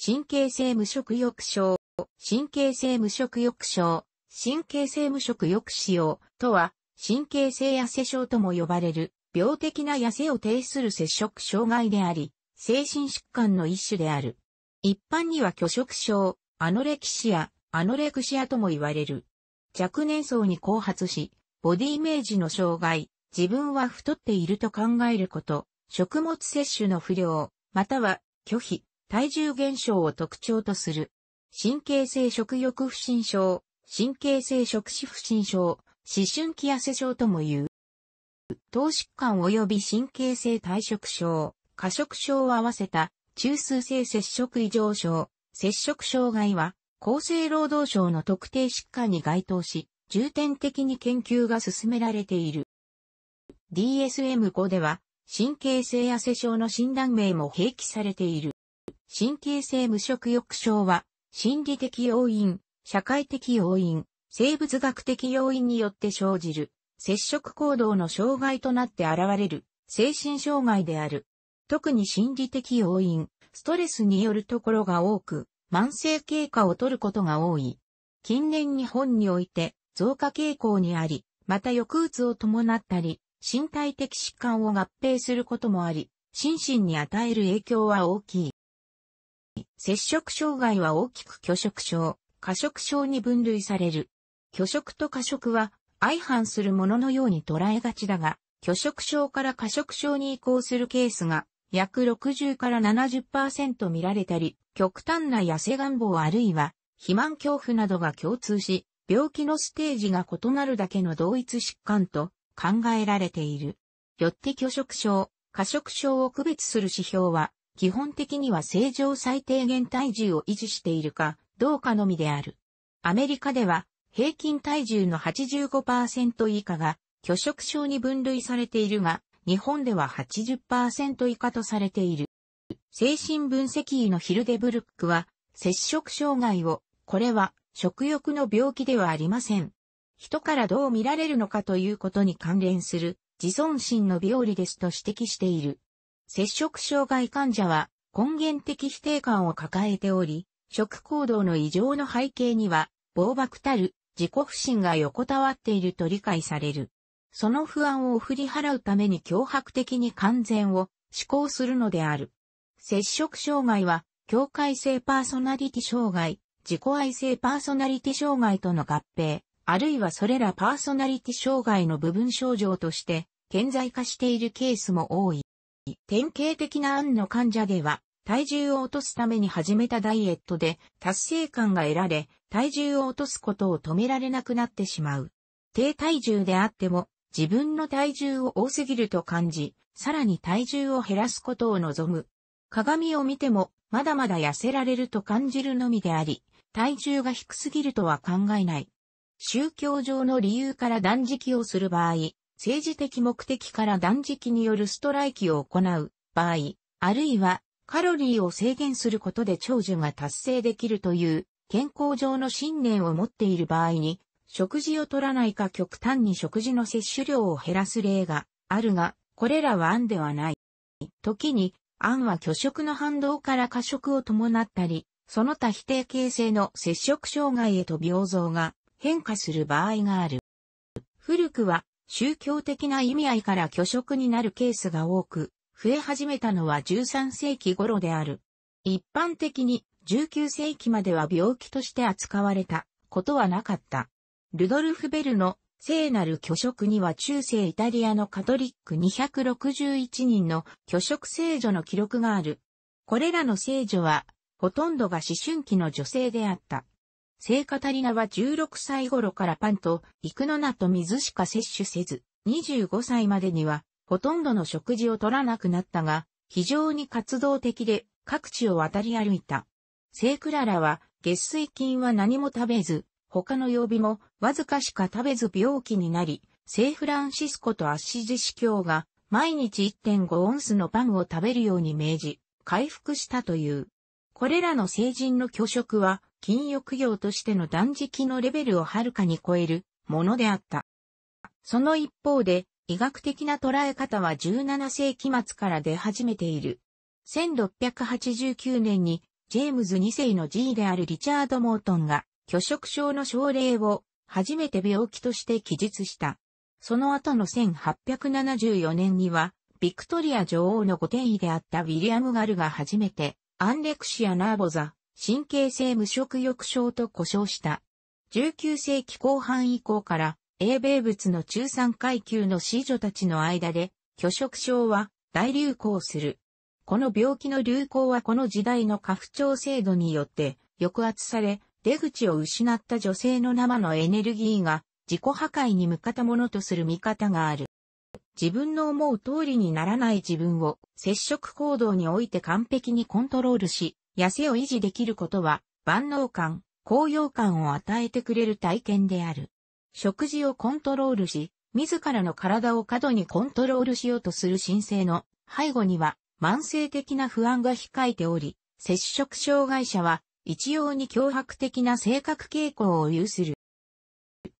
神経性無色抑症、神経性無色抑症、神経性無色抑使用とは、神経性痩せ症とも呼ばれる、病的な痩せを呈する接触障害であり、精神疾患の一種である。一般には拒食症、アノレキシア、アノレクシアとも言われる。若年層に後発し、ボディイメージの障害、自分は太っていると考えること、食物摂取の不良、または拒否、体重減少を特徴とする。神経性食欲不振症、神経性食脂不振症、思春期痩せ症とも言う。糖疾患及び神経性退食症、過食症を合わせた中枢性接触異常症、接触障害は厚生労働省の特定疾患に該当し、重点的に研究が進められている。DSM-5 では神経性痩せ症の診断名も併記されている。神経性無食欲症は、心理的要因、社会的要因、生物学的要因によって生じる、接触行動の障害となって現れる、精神障害である。特に心理的要因、ストレスによるところが多く、慢性経過をとることが多い。近年日本において増加傾向にあり、また抑うつを伴ったり、身体的疾患を合併することもあり、心身に与える影響は大きい。摂食障害は大きく拒食症、過食症に分類される。拒食と過食は相反するもののように捉えがちだが、拒食症から過食症に移行するケースが約60から70%見られたり、極端な痩せ願望あるいは肥満恐怖などが共通し、病気のステージが異なるだけの同一疾患と考えられている。よって拒食症、過食症を区別する指標は、基本的には正常最低限体重を維持しているかどうかのみである。アメリカでは平均体重の85%以下が拒食症に分類されているが、日本では80%以下とされている。精神分析医のヒルデブルックは、摂食障害を、これは食欲の病気ではありません。人からどう見られるのかということに関連する自尊心の病理ですと指摘している。接触障害患者は根源的否定感を抱えており、食行動の異常の背景には、暴漠たる自己不信が横たわっていると理解される。その不安を振り払うために脅迫的に完全を思考するのである。接触障害は、境界性パーソナリティ障害、自己愛性パーソナリティ障害との合併、あるいはそれらパーソナリティ障害の部分症状として、顕在化しているケースも多い。典型的な案の患者では、体重を落とすために始めたダイエットで達成感が得られ、体重を落とすことを止められなくなってしまう。低体重であっても、自分の体重を多すぎると感じ、さらに体重を減らすことを望む。鏡を見ても、まだまだ痩せられると感じるのみであり、体重が低すぎるとは考えない。宗教上の理由から断食をする場合、政治的目的から断食によるストライキを行う場合、あるいはカロリーを制限することで長寿が達成できるという健康上の信念を持っている場合に、食事を取らないか極端に食事の摂取量を減らす例があるが、これらは案ではない。時に、案は拒食の反動から過食を伴ったり、その他否定形成の摂食障害へと病像が変化する場合がある。古くは宗教的な意味合いから虚職になるケースが多く、増え始めたのは13世紀頃である。一般的に19世紀までは病気として扱われたことはなかった。ルドルフ・ベルの聖なる虚職には中世イタリアのカトリック261人の虚職聖女の記録がある。これらの聖女は、ほとんどが思春期の女性であった。聖カタリナは16歳頃からパンとイクノナと水しか摂取せず、25歳までにはほとんどの食事を取らなくなったが、非常に活動的で各地を渡り歩いた。聖クララは月水菌は何も食べず、他の曜日もわずかしか食べず病気になり、聖フランシスコとアッシジ司教が毎日1.5オンスのパンを食べるように命じ、回復したという。これらの聖人の虚食は禁欲業としての断食のレベルをはるかに超えるものであった。その一方で、医学的な捉え方は17世紀末から出始めている。1689年に、ジェームズ2世の G であるリチャード・モートンが、拒食症の症例を、初めて病気として記述した。その後の1874年には、ビクトリア女王のご定位であったウィリアム・ガルが初めて、アンレクシア・ナーボザ、神経性無色欲症と呼称した。19世紀後半以降から、英米物の中産階級の子女たちの間で、拒食症は大流行する。この病気の流行はこの時代の家父長制度によって抑圧され、出口を失った女性の生のエネルギーが自己破壊に向かったものとする見方がある。自分の思う通りにならない自分を接触行動において完璧にコントロールし、痩せを維持できることは、万能感、高揚感を与えてくれる体験である。食事をコントロールし、自らの体を過度にコントロールしようとする申請の背後には慢性的な不安が控えており、摂食障害者は一様に脅迫的な性格傾向を有する。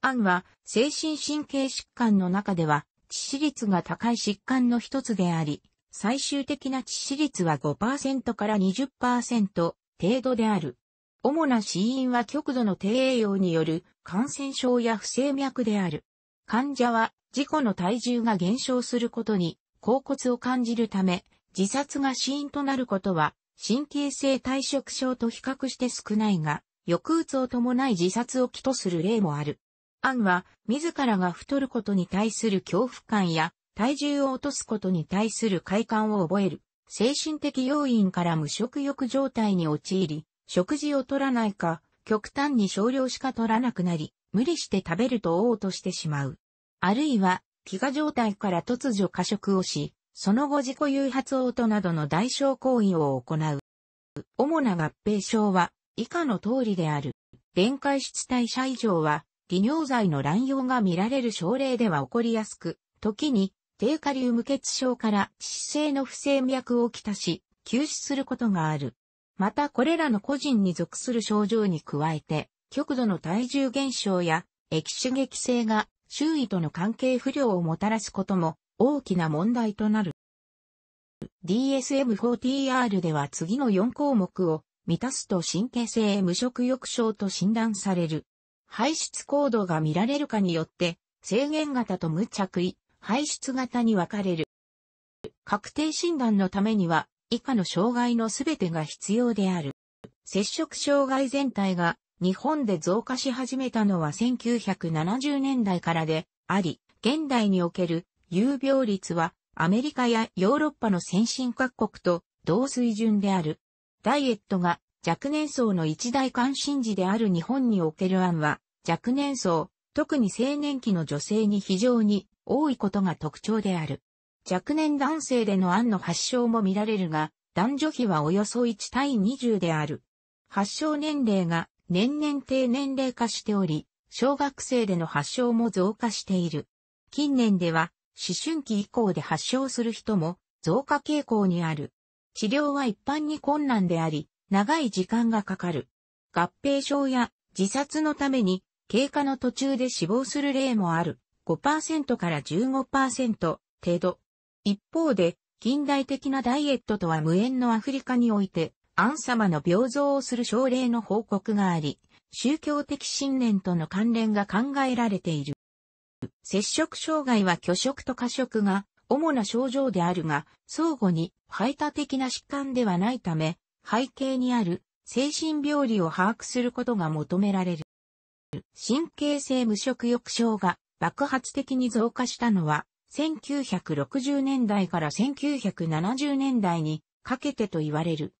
案は精神神経疾患の中では致死率が高い疾患の一つであり、最終的な致死率は5%から20%程度である。主な死因は極度の低栄養による感染症や不整脈である。患者は事故の体重が減少することに、甲骨を感じるため、自殺が死因となることは、神経性退職症と比較して少ないが、抑うつを伴い自殺を起とする例もある。アンは、自らが太ることに対する恐怖感や、体重を落とすことに対する快感を覚える。精神的要因から無食欲状態に陥り、食事を取らないか、極端に少量しか取らなくなり、無理して食べると嘔吐してしまう。あるいは、飢餓状態から突如過食をし、その後自己誘発嘔吐などの代償行為を行う。主な合併症は、以下の通りである。電解質代謝異常は、利尿剤の乱用が見られる症例では起こりやすく、時に低下流無血症から致死性の不正脈をきたし、休止することがある。またこれらの個人に属する症状に加えて、極度の体重減少や、液刺激性が周囲との関係不良をもたらすことも大きな問題となる。DSM-4TR では次の4項目を満たすと神経性無食欲症と診断される。排出行動が見られるかによって制限型と無着衣、排出型に分かれる。確定診断のためには、以下の障害のすべてが必要である。接触障害全体が日本で増加し始めたのは1970年代からであり、現代における有病率はアメリカやヨーロッパの先進各国と同水準である。ダイエットが若年層の一大関心事である日本における案は若年層、特に青年期の女性に非常に多いことが特徴である。若年男性での案の発症も見られるが、男女比はおよそ1対20である。発症年齢が年々低年齢化しており、小学生での発症も増加している。近年では、思春期以降で発症する人も増加傾向にある。治療は一般に困難であり、長い時間がかかる。合併症や自殺のために経過の途中で死亡する例もある5%から15%程度。一方で、近代的なダイエットとは無縁のアフリカにおいて、アン様の病像をする症例の報告があり、宗教的信念との関連が考えられている。摂食障害は拒食と過食が主な症状であるが、相互に排他的な疾患ではないため、背景にある精神病理を把握することが求められる。神経性無食欲症が爆発的に増加したのは、1960年代から1970年代にかけてと言われる。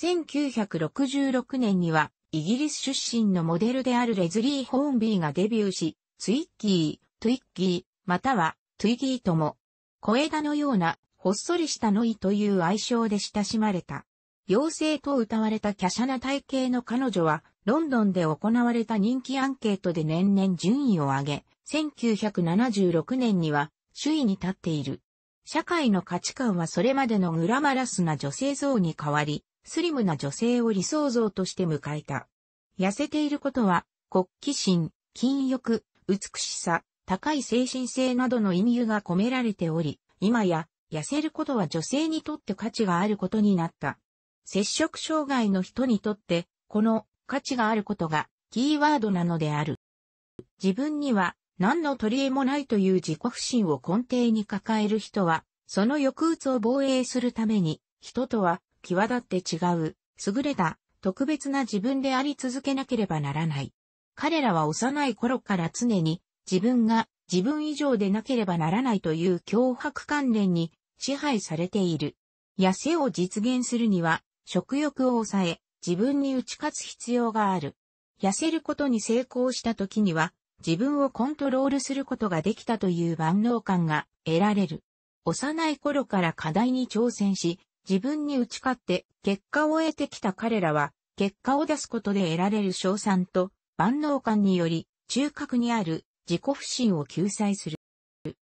1966年には、イギリス出身のモデルであるレズリー・ホーンビーがデビューし、ツイッキー、トゥイッキー、またはトゥイギーとも、小枝のような、ほっそりしたノイという愛称で親しまれた。妖精と歌われた華奢な体型の彼女は、ロンドンで行われた人気アンケートで年々順位を上げ、1976年には首位に立っている。社会の価値観はそれまでのグラマラスな女性像に変わり、スリムな女性を理想像として迎えた。痩せていることは、国旗心、禁欲、美しさ、高い精神性などの意味が込められており、今や、痩せることは女性にとって価値があることになった。摂食障害の人にとって、この価値があることがキーワードなのである。自分には何の取り柄もないという自己不信を根底に抱える人は、その抑うつを防衛するために、人とは際立って違う、優れた、特別な自分であり続けなければならない。彼らは幼い頃から常に自分が自分以上でなければならないという脅迫関連に支配されている。痩せを実現するには食欲を抑え、自分に打ち勝つ必要がある。痩せることに成功した時には、自分をコントロールすることができたという万能感が得られる。幼い頃から課題に挑戦し、自分に打ち勝って結果を得てきた彼らは、結果を出すことで得られる賞賛と万能感により、中核にある自己不信を救済する。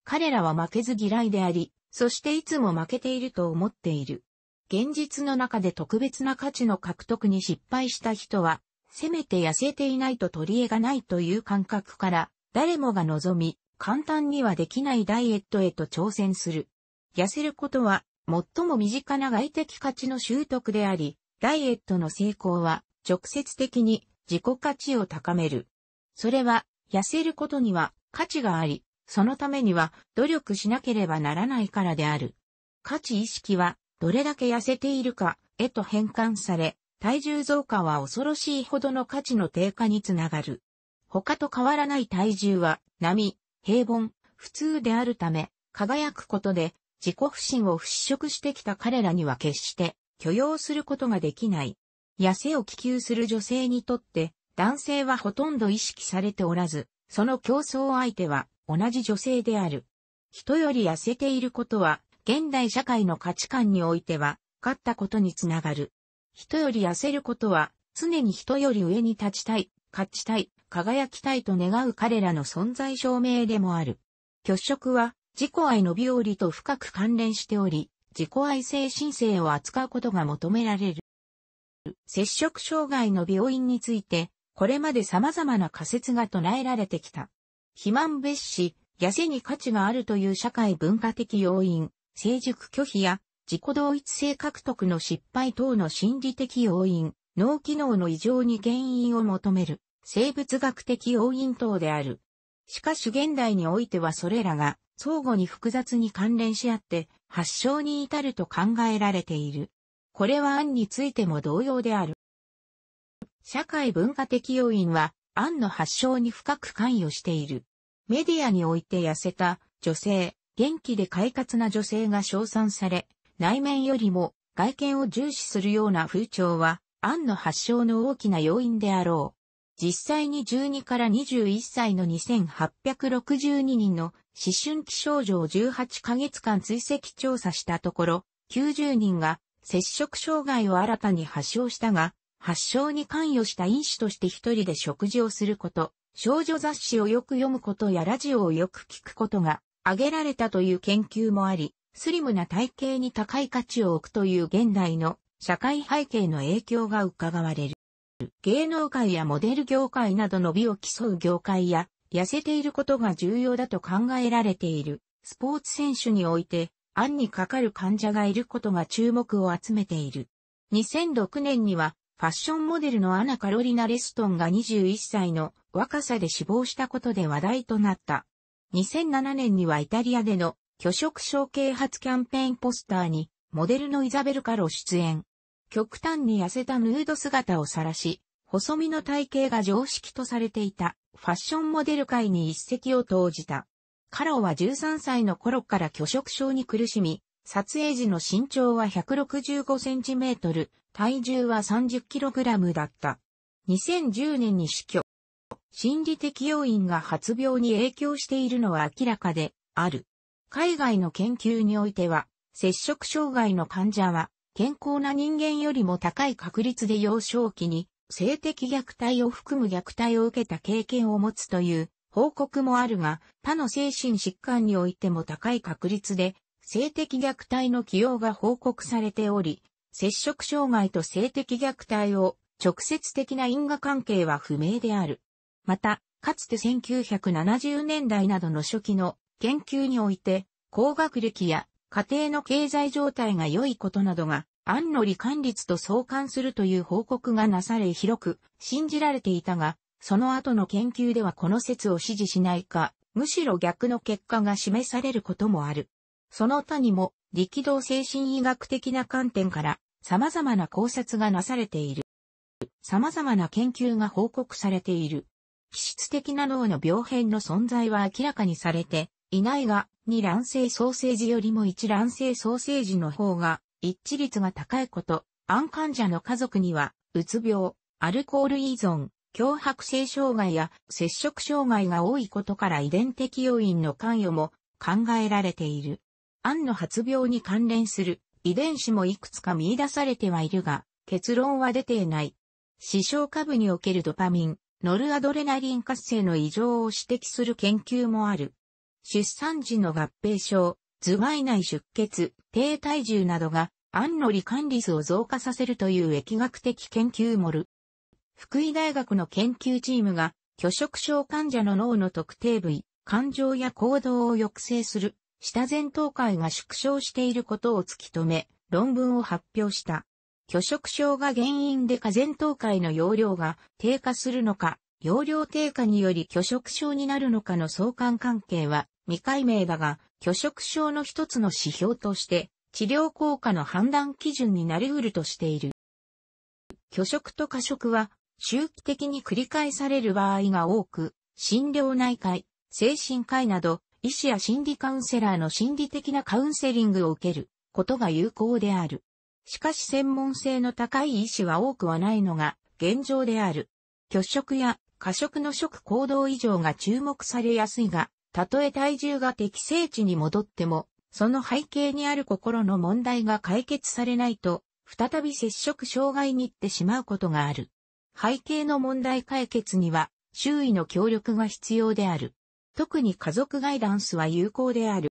彼らは負けず嫌いであり、そしていつも負けていると思っている。現実の中で特別な価値の獲得に失敗した人は、せめて痩せていないと取り柄がないという感覚から、誰もが望み、簡単にはできないダイエットへと挑戦する。痩せることは、最も身近な外的価値の習得であり、ダイエットの成功は、直接的に自己価値を高める。それは、痩せることには価値があり、そのためには努力しなければならないからである。価値意識はどれだけ痩せているか、へと変換され、体重増加は恐ろしいほどの価値の低下につながる。他と変わらない体重は、波、平凡、普通であるため、輝くことで、自己不信を払拭してきた彼らには決して許容することができない。痩せを希求する女性にとって、男性はほとんど意識されておらず、その競争相手は同じ女性である。人より痩せていることは現代社会の価値観においては、勝ったことにつながる。人より痩せることは、常に人より上に立ちたい、勝ちたい、輝きたいと願う彼らの存在証明でもある。拒食は、自己愛の美容理と深く関連しており、自己愛性申請を扱うことが求められる。摂食障害の病院について、これまで様々な仮説が唱えられてきた。肥満別紙、痩せに価値があるという社会文化的要因、成熟拒否や自己同一性獲得の失敗等の心理的要因、脳機能の異常に原因を求める生物学的要因等である。しかし現代においてはそれらが相互に複雑に関連し合って発症に至ると考えられている。これは案についても同様である。社会文化的要因は案の発症に深く関与している。メディアにおいて痩せた女性、元気で快活な女性が称賛され、内面よりも外見を重視するような風潮は、案の発祥の大きな要因であろう。実際に12から21歳の2862人の思春期症状を18ヶ月間追跡調査したところ、90人が接触障害を新たに発症したが、発症に関与した因子として一人で食事をすること、少女雑誌をよく読むことやラジオをよく聞くことが挙げられたという研究もあり、スリムな体型に高い価値を置くという現代の社会背景の影響が伺われる。芸能界やモデル業界などの美を競う業界や、痩せていることが重要だと考えられているスポーツ選手において、案にかかる患者がいることが注目を集めている。2006年には、ファッションモデルのアナ・カロリナ・レストンが21歳の若さで死亡したことで話題となった。2007年にはイタリアでの巨色症啓発キャンペーンポスターに、モデルのイザベル・カロ出演。極端に痩せたヌード姿を晒し、細身の体型が常識とされていたファッションモデル界に一石を投じた。カロは13歳の頃から巨食症に苦しみ、撮影時の身長は165センチメートル、体重は30キログラムだった。2010年に死去。心理的要因が発病に影響しているのは明らかである。海外の研究においては、摂食障害の患者は、健康な人間よりも高い確率で幼少期に性的虐待を含む虐待を受けた経験を持つという報告もあるが、他の精神疾患においても高い確率で性的虐待の起用が報告されており、摂食障害と性的虐待を直接的な因果関係は不明である。また、かつて1970年代などの初期の研究において、高学歴や家庭の経済状態が良いことなどが、安の利管率と相関するという報告がなされ広く信じられていたが、その後の研究ではこの説を支持しないか、むしろ逆の結果が示されることもある。その他にも、力道精神医学的な観点から様々な考察がなされている。様々な研究が報告されている。質的な脳の病変の存在は明らかにされていないが、2卵性ソーセージよりも1卵性ソーセージの方が一致率が高いこと、ン患者の家族には、うつ病、アルコール依存、脅迫性障害や接触障害が多いことから遺伝的要因の関与も考えられている。暗の発病に関連する遺伝子もいくつか見出されてはいるが、結論は出ていない。視床下部におけるドパミン、ノルアドレナリン活性の異常を指摘する研究もある。出産時の合併症、頭蓋内出血、低体重などが、ア安の罹患率を増加させるという疫学的研究もる。福井大学の研究チームが、拒食症患者の脳の特定部位、感情や行動を抑制する、下前頭回が縮小していることを突き止め、論文を発表した。拒食症が原因で過前頭解の容量が低下するのか、容量低下により拒食症になるのかの相関関係は未解明だが、拒食症の一つの指標として、治療効果の判断基準になり得るとしている。拒食と過食は、周期的に繰り返される場合が多く、心療内科医、精神科医など、医師や心理カウンセラーの心理的なカウンセリングを受けることが有効である。しかし専門性の高い医師は多くはないのが現状である。拒食や過食の食行動異常が注目されやすいが、たとえ体重が適正値に戻っても、その背景にある心の問題が解決されないと、再び接触障害に行ってしまうことがある。背景の問題解決には、周囲の協力が必要である。特に家族ガイダンスは有効である。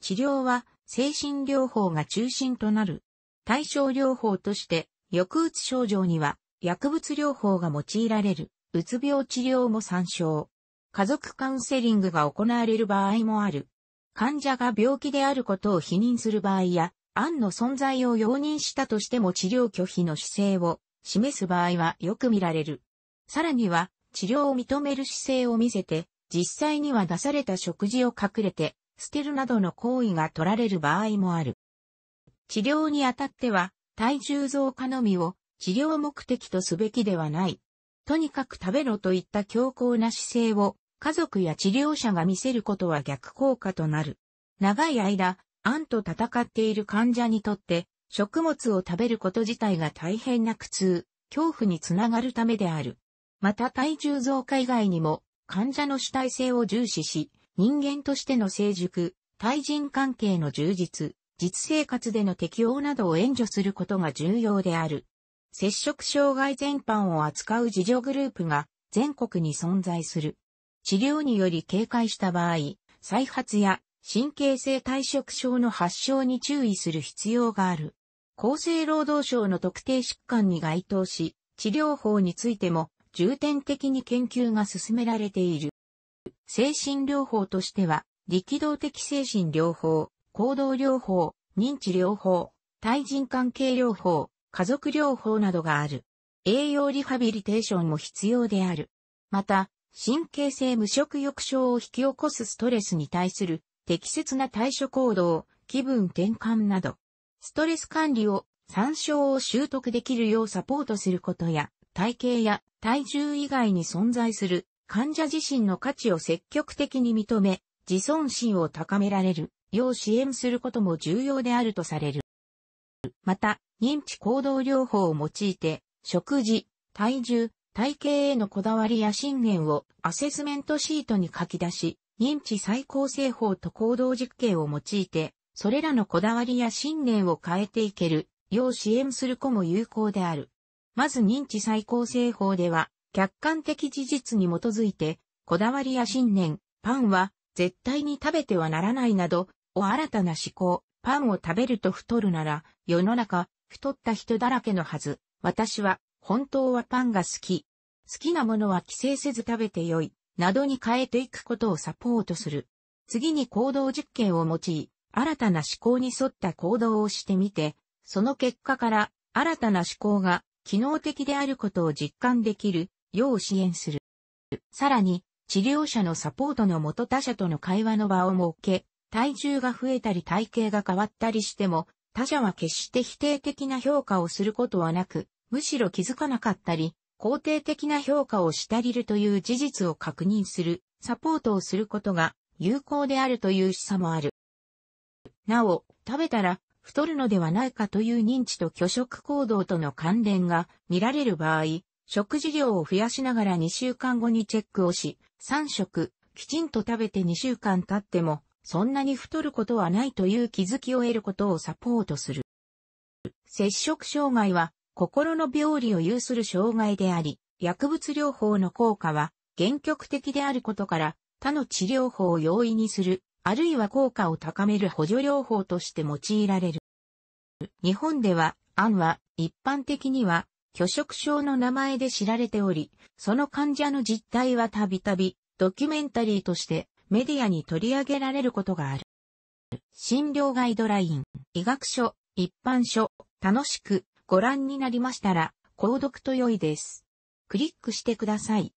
治療は精神療法が中心となる。対症療法として、抑うつ症状には薬物療法が用いられる、うつ病治療も参照。家族カウンセリングが行われる場合もある。患者が病気であることを否認する場合や、案の存在を容認したとしても治療拒否の姿勢を示す場合はよく見られる。さらには、治療を認める姿勢を見せて、実際には出された食事を隠れて、捨てるなどの行為が取られる場合もある。治療にあたっては、体重増加のみを治療目的とすべきではない。とにかく食べろといった強硬な姿勢を家族や治療者が見せることは逆効果となる。長い間、ンと戦っている患者にとって、食物を食べること自体が大変な苦痛、恐怖につながるためである。また体重増加以外にも、患者の主体性を重視し、人間としての成熟、対人関係の充実、実生活での適応などを援助することが重要である。摂食障害全般を扱う自助グループが全国に存在する。治療により警戒した場合、再発や神経性退職症の発症に注意する必要がある。厚生労働省の特定疾患に該当し、治療法についても重点的に研究が進められている。精神療法としては、力道的精神療法、行動療法、認知療法、対人関係療法、家族療法などがある。栄養リハビリテーションも必要である。また、神経性無食欲症を引き起こすストレスに対する適切な対処行動、気分転換など、ストレス管理を参照を習得できるようサポートすることや、体型や体重以外に存在する患者自身の価値を積極的に認め、自尊心を高められる要支援することも重要であるとされる。また、認知行動療法を用いて、食事、体重、体型へのこだわりや信念をアセスメントシートに書き出し、認知再構成法と行動実験を用いて、それらのこだわりや信念を変えていける、よう支援する子も有効である。まず認知再構成法では、客観的事実に基づいて、こだわりや信念、パンは絶対に食べてはならないなど、を新たな思考、パンを食べると太るなら、世の中、太った人だらけのはず、私は、本当はパンが好き。好きなものは規制せず食べてよい、などに変えていくことをサポートする。次に行動実験を用い、新たな思考に沿った行動をしてみて、その結果から新たな思考が機能的であることを実感できるよう支援する。さらに、治療者のサポートのもと他者との会話の場を設け、体重が増えたり体型が変わったりしても、他者は決して否定的な評価をすることはなく、むしろ気づかなかったり、肯定的な評価をしたりるという事実を確認する、サポートをすることが有効であるという示唆もある。なお、食べたら太るのではないかという認知と拒食行動との関連が見られる場合、食事量を増やしながら2週間後にチェックをし、3食、きちんと食べて2週間経っても、そんなに太ることはないという気づきを得ることをサポートする。摂食障害は、心の病理を有する障害であり、薬物療法の効果は、原極的であることから、他の治療法を容易にする、あるいは効果を高める補助療法として用いられる。日本では、案は、一般的には、拒食症の名前で知られており、その患者の実態はたびたびドキュメンタリーとしてメディアに取り上げられることがある。診療ガイドライン、医学書、一般書、楽しくご覧になりましたら、購読と良いです。クリックしてください。